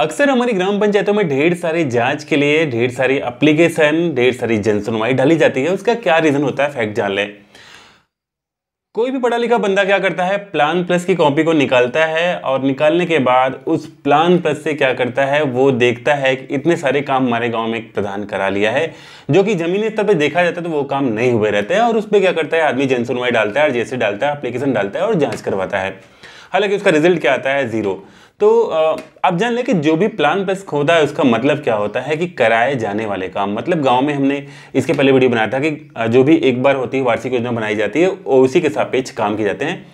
अक्सर हमारी ग्राम पंचायतों में ढेर सारी जांच के लिए ढेर सारी एप्लीकेशन ढेर सारी जनसुनवाई डाली जाती है उसका क्या रीजन होता है फैक्ट जान लें कोई भी पढ़ा लिखा बंदा क्या करता है प्लान प्लस की कॉपी को निकालता है और निकालने के बाद उस प्लान प्लस से क्या करता है वो देखता है कि इतने सारे काम हमारे गांव में प्रदान करा लिया है जो कि जमीनी स्तर पर देखा जाता है तो वो काम नहीं हुए रहते हैं और उस पर क्या करता है आदमी जनसुनवाई डालता है और जैसे डालता है अप्लीकेशन डालता है और जाँच करवाता है हालांकि उसका रिजल्ट क्या आता है ज़ीरो तो आप जान लें कि जो भी प्लान पर खोदा है उसका मतलब क्या होता है कि कराए जाने वाले काम मतलब गांव में हमने इसके पहले वीडियो बनाया था कि जो भी एक बार होती है वार्षिक योजना बनाई जाती है उसी के सापेक्ष काम किए जाते हैं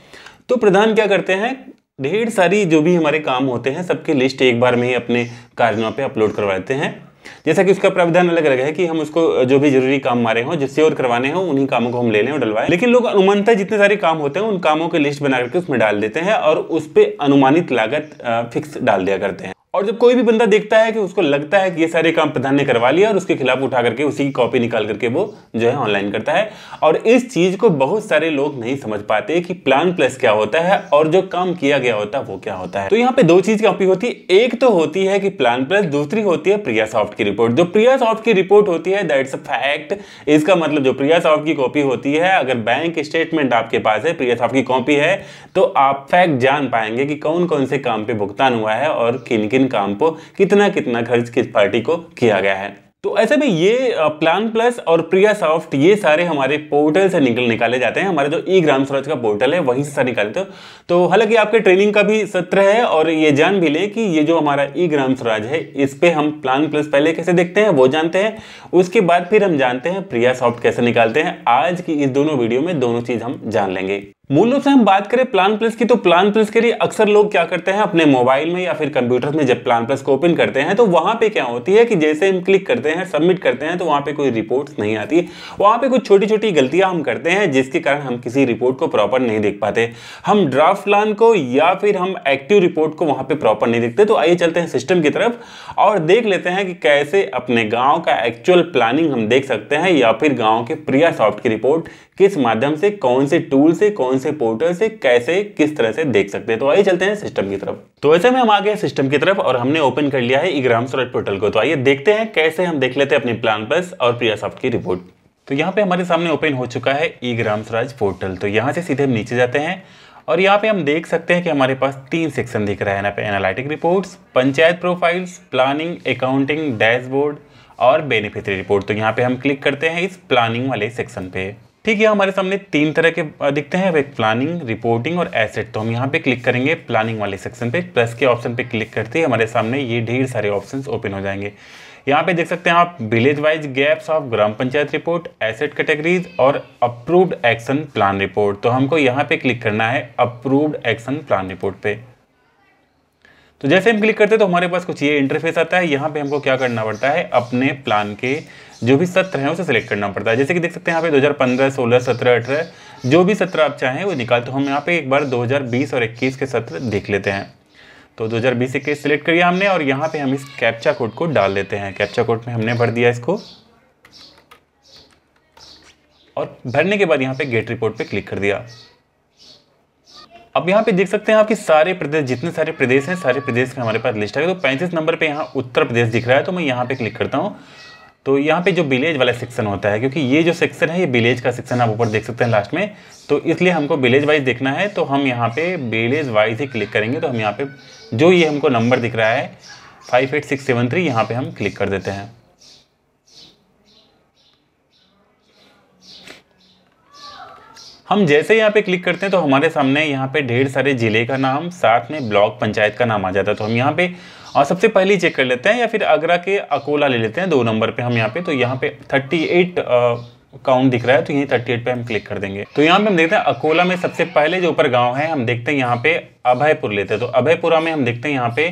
तो प्रधान क्या करते हैं ढेर सारी जो भी हमारे काम होते हैं सबके लिस्ट एक बार में ही अपने कार्यों पर अपलोड करवा देते हैं जैसा कि उसका प्राविधान अलग अलग है कि हम उसको जो भी जरूरी काम मारे हों जिससे और करवाने हो उन्हीं कामों को हम ले लें और डलवाएं लेकिन लोग अनुमानता जितने सारे काम होते हैं उन कामों की लिस्ट बना करके उसमें डाल देते हैं और उस पर अनुमानित लागत फिक्स डाल दिया करते हैं और जब कोई भी बंदा देखता है कि उसको लगता है कि ये सारे काम प्रधान ने करवा लिया और उसके खिलाफ उठा करके उसी की कॉपी निकाल करके वो जो है ऑनलाइन करता है और इस चीज़ को बहुत सारे लोग नहीं समझ पाते कि प्लान प्लस क्या होता है और जो काम किया गया होता है वो क्या होता है तो यहाँ पे दो चीज़ कॉपी होती है एक तो होती है कि प्लान प्लस दूसरी होती है प्रिया सॉफ्ट की रिपोर्ट जो प्रिया सॉफ्ट की रिपोर्ट होती है दैट्स अ फैक्ट इसका मतलब जो प्रिया सॉफ्ट की कॉपी होती है अगर बैंक स्टेटमेंट आपके पास है प्रिया सॉफ्ट की कॉपी है तो आप फैक्ट जान पाएंगे कि कौन कौन से काम पे भुगतान हुआ है और किन किन किन काम को कितना कितना खर्च किस पार्टी को किया गया है तो ऐसे में ये प्लान प्लस और प्रिया सॉफ्ट ये सारे हमारे पोर्टल से निकल निकाले जाते हैं हमारे जो ई ग्राम स्वराज का पोर्टल है वहीं से सारे निकालते हो तो हालांकि आपके ट्रेनिंग का भी सत्र है और ये जान भी लें कि ये जो हमारा ई ग्राम स्वराज है इस पर हम प्लान प्लस पहले कैसे देखते हैं वो जानते हैं उसके बाद फिर हम जानते हैं प्रिया सॉफ्ट कैसे निकालते हैं आज की इस दोनों वीडियो में दोनों चीज़ हम जान लेंगे मूल रूप से हम बात करें प्लान प्लस की तो प्लान प्लस के लिए अक्सर लोग क्या करते हैं अपने मोबाइल में या फिर कंप्यूटर में जब प्लान प्लस को ओपन करते हैं तो वहां पे क्या होती है कि जैसे हम क्लिक करते हैं सबमिट करते हैं तो वहाँ पे कोई रिपोर्ट्स नहीं आती वहाँ पे कुछ छोटी छोटी गलतियाँ हम करते हैं जिसके कारण हम किसी रिपोर्ट को प्रॉपर नहीं देख पाते हम ड्राफ्ट प्लान को या फिर हम एक्टिव रिपोर्ट को वहाँ पर प्रॉपर नहीं देखते तो आइए चलते हैं सिस्टम की तरफ और देख लेते हैं कि कैसे अपने गाँव का एक्चुअल प्लानिंग हम देख सकते हैं या फिर गाँव के प्रिया सॉफ्ट की रिपोर्ट किस माध्यम से कौन से टूल से कौन से पोर्टल से कैसे किस तरह से देख सकते हैं तो आइए चलते हैं सिस्टम की तरफ तो ऐसे में हम आ गए सिस्टम की तरफ और हमने ओपन कर लिया है इग्राम सोरेट पोर्टल को तो आइए देखते हैं कैसे हम देख लेते हैं अपने प्लान प्लस और प्रिया सॉफ्ट की रिपोर्ट तो यहाँ पे हमारे सामने ओपन हो चुका है ई ग्राम स्वराज पोर्टल तो यहाँ से सीधे हम नीचे जाते हैं और यहाँ पे हम देख सकते हैं कि हमारे पास तीन सेक्शन दिख रहा है ना पे analytic reports panchayat profiles planning accounting dashboard और बेनिफिशरी रिपोर्ट तो यहाँ पे हम क्लिक करते हैं इस प्लानिंग वाले सेक्शन पे ठीक है हमारे सामने तीन तरह के दिखते हैं वे प्लानिंग रिपोर्टिंग और एसेट तो हम यहाँ पे क्लिक करेंगे प्लानिंग वाले सेक्शन पे प्लस के ऑप्शन पे क्लिक करते ही हमारे सामने ये ढेर सारे ऑप्शंस ओपन हो जाएंगे यहाँ पे देख सकते हैं आप village wise gaps of gram panchayat report asset categories और अप्रूव्ड एक्शन प्लान रिपोर्ट तो हमको यहाँ पे क्लिक करना है अप्रूव्ड एक्शन प्लान रिपोर्ट पे तो जैसे हम क्लिक करते हैं तो हमारे पास कुछ ये इंटरफेस आता है यहाँ पे हमको क्या करना पड़ता है अपने प्लान के जो भी सत्र हैं उसे सेलेक्ट करना पड़ता है जैसे कि देख सकते हैं यहाँ पे 2015, 16, 17, अठारह जो भी सत्र आप चाहें वो निकाल तो हम यहाँ पे एक बार 2020 और 21 के सत्र देख लेते हैं तो 2020 हज़ार बीस सिलेक्ट करिए हमने और यहाँ पर हम इस कैप्चा कोड को डाल लेते हैं कैप्चा कोड में हमने भर दिया इसको और भरने के बाद यहाँ पर गेट रिपोर्ट पर क्लिक कर दिया अब यहाँ पे देख सकते हैं आपके सारे प्रदेश जितने सारे प्रदेश हैं सारे प्रदेश का हमारे पास लिस्ट है तो पैंतीस नंबर पे यहाँ उत्तर प्रदेश दिख रहा है तो मैं यहाँ पे क्लिक करता हूँ तो यहाँ पे जो विलेज वाला सेक्शन होता है क्योंकि ये जो सेक्शन है ये विलेज का सेक्शन आप ऊपर देख सकते हैं लास्ट में तो इसलिए हमको विलेज वाइज देखना है तो हम यहाँ पे विलेज वाइज ही क्लिक करेंगे तो हम यहाँ पे जो ये हमको नंबर दिख रहा है five eight six seven three यहाँ पर हम क्लिक कर देते हैं हम जैसे यहाँ पे क्लिक करते हैं तो हमारे सामने यहाँ पे ढेर सारे ज़िले का नाम साथ में ब्लॉक पंचायत का नाम आ जाता है तो हम यहाँ पे और सबसे पहले चेक कर लेते हैं या फिर आगरा के अकोला ले लेते हैं दो नंबर पे हम यहाँ पे तो यहाँ पे 38 काउंट दिख रहा है तो यहीं 38 पे हम क्लिक कर देंगे तो यहाँ पे हम देखते हैं अकोला में सबसे पहले जो ऊपर गाँव है हम देखते हैं यहाँ पे अभयपुर लेते हैं तो अभयपुरा में हम देखते हैं यहाँ पे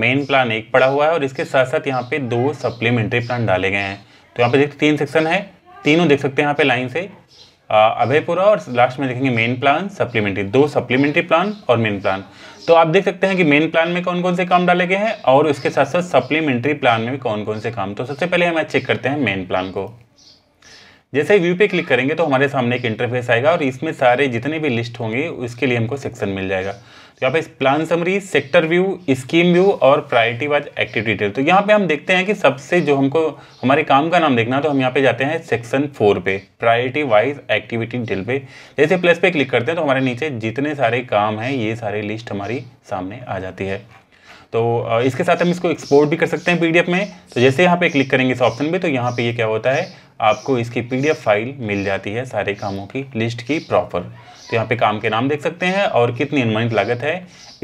मेन प्लान एक पड़ा हुआ है और इसके साथ साथ यहाँ पे दो सप्लीमेंट्री प्लान डाले गए हैं तो यहाँ पे देखते तीन सेक्शन है तीनों देख सकते हैं यहाँ पे लाइन से अभयपुरा और लास्ट में देखेंगे मेन प्लान सप्लीमेंट्री दो सप्लीमेंट्री प्लान और मेन प्लान तो आप देख सकते हैं कि मेन प्लान में कौन कौन से काम डाले गए हैं और उसके साथ साथ सप्लीमेंट्री प्लान में भी कौन कौन से काम तो सबसे पहले हम चेक करते हैं मेन प्लान को जैसे व्यू पे क्लिक करेंगे तो हमारे सामने एक इंटरफेस आएगा और इसमें सारे जितने भी लिस्ट होंगे उसके लिए हमको सेक्शन मिल जाएगा तो यहाँ पे plan summary sector view scheme view और प्रायोरिटी वाइज एक्टिविटी डिटेल तो यहाँ पे हम देखते हैं कि सबसे जो हमको हमारे काम का नाम देखना है तो हम यहाँ पे जाते हैं सेक्शन फोर पे प्रायोरिटी वाइज एक्टिविटी डिटेल पे जैसे प्लस पे क्लिक करते हैं तो हमारे नीचे जितने सारे काम हैं ये सारे लिस्ट हमारी सामने आ जाती है तो इसके साथ हम इसको एक्सपोर्ट भी कर सकते हैं पीडीएफ में तो जैसे यहाँ पे क्लिक करेंगे इस ऑप्शन पे तो यहाँ पे ये क्या होता है आपको इसकी पीडीएफ फाइल मिल जाती है सारे कामों की लिस्ट की प्रॉपर तो यहाँ पे काम के नाम देख सकते हैं और कितनी अनुमानित लागत है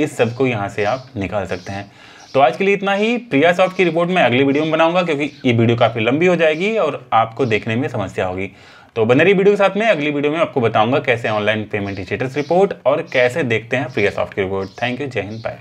इस सब को यहाँ से आप निकाल सकते हैं तो आज के लिए इतना ही प्रिया सॉफ्ट की रिपोर्ट मैं अगली वीडियो में बनाऊंगा क्योंकि ये वीडियो काफ़ी लंबी हो जाएगी और आपको देखने में समस्या होगी तो बने रही वीडियो के साथ में अगली वीडियो में आपको बताऊंगा कैसे ऑनलाइन पेमेंट स्टेटस रिपोर्ट और कैसे देखते हैं प्रिया सॉफ्ट की report thank you Jai Hind bye